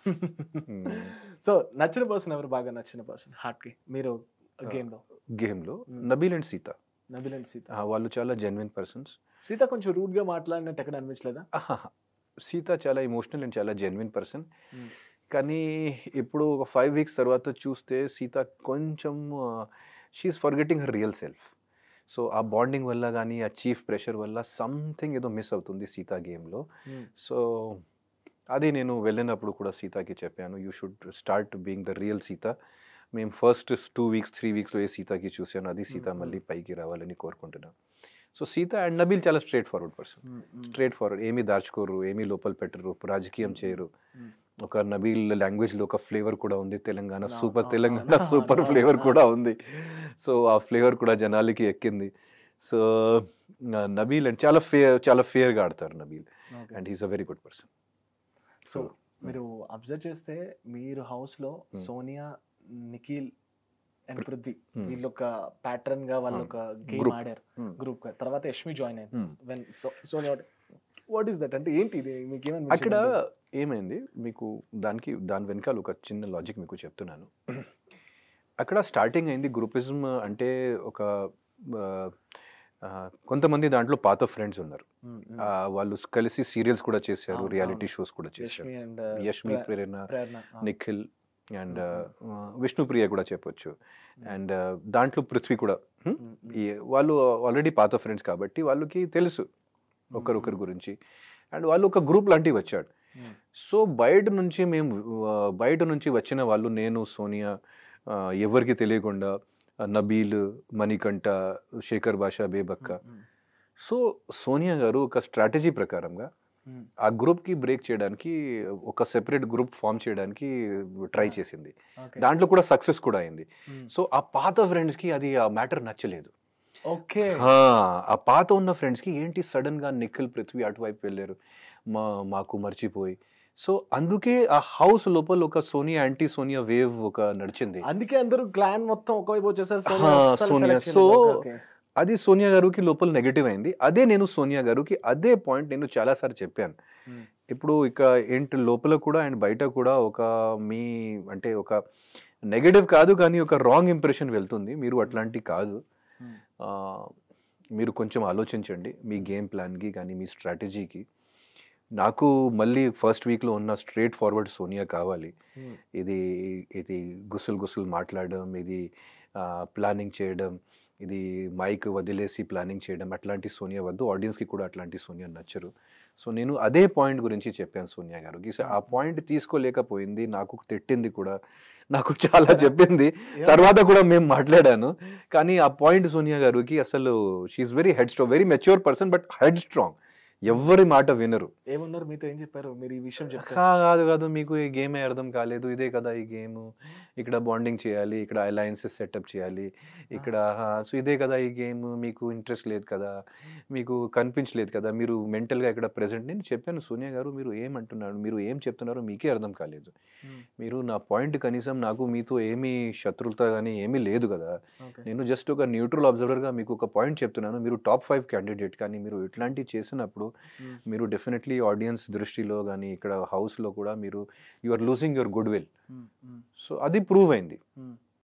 So నచ్చిన person ఎవరు బాగా నచ్చిన పర్సన్ హార్ట్ కి మీరు గేమ్లో గేమ్లో నబీల్ అండ్ సీత నబీల్ అండ్ సీత వాళ్ళు చాలా జెన్యున్ పర్సన్స్ సీత కొంచెం రూడ్ గా మాట్లాడినట్టు ఎక్కడ అనిపించలేదా సీత చాలా ఎమోషనల్ అండ్ చాలా జెన్యున్ పర్సన్ hmm. కానీ ఇప్పుడు ఒక ఫైవ్ వీక్స్ తర్వాత చూస్తే సీత కొంచెం she's forgetting her real self so ఆ బాండింగ్ వల్ల కానీ ఆ చీఫ్ ప్రెషర్ వల్ల సంథింగ్ ఏదో మిస్ అవుతుంది సీత గేమ్లో సో hmm. అది నేను వెళ్ళినప్పుడు కూడా సీతాకి చెప్పాను you should start being the real Seetha మేము ఫస్ట్ టూ వీక్స్ త్రీ వీక్స్లో ఏ సీతాకి చూసాను అది సీత మళ్ళీ పైకి రావాలని కోరుకుంటున్నాను సో సీత అండ్ నబీల్ చాలా straightforward person straightforward ఏమీ దాచుకోరు ఏమీ లోపల పెట్టరు రాజకీయం చేయరు ఒక నబీల్ లాంగ్వేజ్లో ఒక ఫ్లేవర్ కూడా ఉంది Telangana super Telangana super flavour కూడా ఉంది సో ఆ ఫ్లేవర్ కూడా జనాలకి ఎక్కింది సో నబీల్ అండ్ చాలా ఫే చాలా ఫేర్గా ఆడతారు Nabeel and he's a very good person so మీరు అబ్జర్వ్ చేస్తే మీరు హౌస్లో సోనియా నిఖిల్ అండ్ పృథ్వీ వీళ్ళు ఒక ప్యాటర్న్ గా వాళ్ళు ఒక గేమ్ ఆడారు గ్రూప్ hmm. గా తర్వాత యష్మి జాయిన్ అయింది when Sonia what is that అంటే ఏంటి ఇది మీకు ఏమైనా అక్కడ ఏమైంది మీకు దానికి దాని వెనకాల ఒక చిన్న లాజిక్ మీకు చెప్తున్నాను అక్కడ స్టార్టింగ్ అయింది గ్రూపిజం అంటే ఒక కొంతమంది దాంట్లో పాత ఫ్రెండ్స్ ఉన్నారు వాళ్ళు కలిసి సీరియల్స్ కూడా చేశారు రియాలిటీ షోస్ కూడా చేశారు యష్మి uh, ప్రేరణ నిఖిల్ అండ్ విష్ణుప్రియ కూడా చెప్పొచ్చు అండ్ దాంట్లో పృథ్వీ కూడా వాళ్ళు ఆల్రెడీ పాత ఫ్రెండ్స్ కాబట్టి వాళ్ళకి తెలుసు ఒకరొకరి గురించి అండ్ వాళ్ళు ఒక గ్రూప్ లాంటివి వచ్చాడు సో బయట నుంచి మేము బయట నుంచి వచ్చిన వాళ్ళు నేను సోనియా ఎవరికి తెలియకుండా నబీల్ మణికంఠ శేఖర్ భాషా బేబక్క సో సోనియా గారు ఒక స్ట్రాటజీ ప్రకారంగా ఆ గ్రూప్కి బ్రేక్ చేయడానికి ఒక సెపరేట్ గ్రూప్ ఫామ్ చేయడానికి ట్రై చేసింది దాంట్లో కూడా సక్సెస్ కూడా అయింది సో ఆ పాత ఫ్రెండ్స్కి అది ఆ మ్యాటర్ నచ్చలేదు ఓకే ఆ పాత ఉన్న ఫ్రెండ్స్కి ఏంటి సడన్గా నిఖిల్ పృథ్వీ అటువైపు వెళ్ళారు మా మాకు మర్చిపోయి సో అందుకే ఆ హౌస్ లోపల ఒక సోనియా యాంటీ సోనియా వేవ్ ఒక నడిచింది అందుకే అందరూ క్లాన్ మొత్తం ఒకవైపు వచ్చేసారు సోనియా సో అది సోనియా గారికి లోపల నెగిటివ్ అయింది అదే నేను సోనియా గారికి అదే పాయింట్ నేను చాలాసార్లు చెప్పాను hmm. ఇప్పుడు ఇక ఇంటి లోపల కూడా అండ్ బయట కూడా ఒక మీ అంటే ఒక నెగటివ్ కాదు కానీ ఒక రాంగ్ ఇంప్రెషన్ వెళ్తుంది మీరు అట్లాంటి కాదు hmm. మీరు కొంచెం ఆలోచించండి మీ గేమ్ ప్లాన్కి కానీ మీ స్ట్రాటజీకి నాకు మళ్ళీ ఫస్ట్ వీక్లో ఉన్న స్ట్రేట్ ఫార్వర్డ్ సోనియా కావాలి hmm. ఇది ఇది గుసులు గుసులు మాట్లాడడం ఇది ప్లానింగ్ చేయడం ఇది మైక్ వదిలేసి ప్లానింగ్ చేయడం అట్లాంటి సోనియా వద్దు ఆడియన్స్కి కూడా అట్లాంటి సోనియా నచ్చరు సో నేను అదే పాయింట్ గురించి చెప్పాను సోనియా గారికి ఆ పాయింట్ hmm. తీసుకోలేకపోయింది నాకు తిట్టింది కూడా నాకు చాలా చెప్పింది తర్వాత కూడా మేము మాట్లాడాను కానీ ఆ పాయింట్ సోనియా గారికి అసలు she's very headstrong very mature person but headstrong ఎవరి మాట వినరు ఏమన్నారు మీతో ఏం చెప్పారు మీరు ఈ విషయం కాదు కాదు మీకు ఈ గేమే అర్థం కాలేదు ఇదే కదా ఈ గేమ్ ఇక్కడ బాండింగ్ చేయాలి ఇక్కడ అలయన్సెస్ సెటప్ చేయాలి ఇక్కడ సో ఇదే కదా ఈ గేమ్ మీకు ఇంట్రెస్ట్ లేదు కదా మీకు కనిపించలేదు కదా మీరు మెంటల్గా ఇక్కడ ప్రెసెంట్ నేను చెప్పాను సోనియా గారు మీరు ఏమంటున్నారు మీరు ఏం చెప్తున్నారో మీకే అర్థం కాలేదు మీరు నా పాయింట్ కనీసం నాకు మీతో ఏమీ శత్రులత కానీ ఏమీ లేదు కదా నేను జస్ట్ ఒక న్యూట్రల్ అబ్జర్వర్గా మీకు ఒక పాయింట్ చెప్తున్నాను మీరు టాప్ ఫైవ్ క్యాండిడేట్ కానీ మీరు ఇట్లాంటివి చేసినప్పుడు Hmm. మీరు డెఫినెట్లీ ఆడియన్స్ దృష్టిలో కానీ ఇక్కడ హౌస్లో కూడా మీరు you are losing your goodwill so అది ప్రూవ్ అయింది hmm.